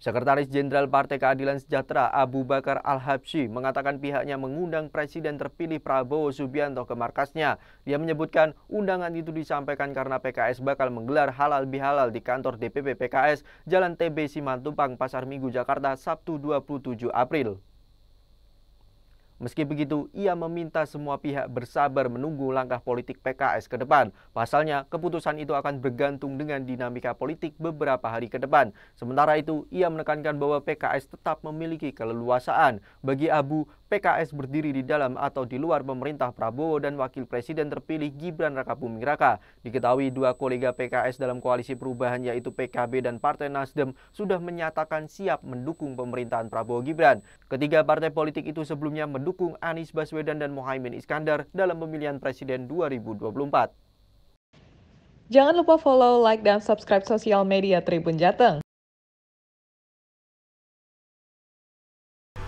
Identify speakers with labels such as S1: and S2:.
S1: Sekretaris Jenderal Partai Keadilan Sejahtera Abu Bakar Al-Habsyi mengatakan pihaknya mengundang Presiden terpilih Prabowo Subianto ke markasnya. Dia menyebutkan undangan itu disampaikan karena PKS bakal menggelar halal bihalal di kantor DPP PKS Jalan TB Simantumpang Pasar Minggu Jakarta Sabtu 27 April. Meski begitu, ia meminta semua pihak bersabar menunggu langkah politik PKS ke depan. Pasalnya, keputusan itu akan bergantung dengan dinamika politik beberapa hari ke depan. Sementara itu, ia menekankan bahwa PKS tetap memiliki keleluasaan. Bagi Abu, PKS berdiri di dalam atau di luar pemerintah Prabowo dan Wakil Presiden terpilih Gibran Rakabuming Raka. Diketahui dua kolega PKS dalam koalisi perubahan yaitu PKB dan Partai Nasdem sudah menyatakan siap mendukung pemerintahan Prabowo Gibran. Ketiga partai politik itu sebelumnya mendukung Anies Baswedan dan Mohaimin Iskandar dalam pemilihan Presiden 2024. Jangan lupa follow, like, dan subscribe sosial media Tribun Jateng.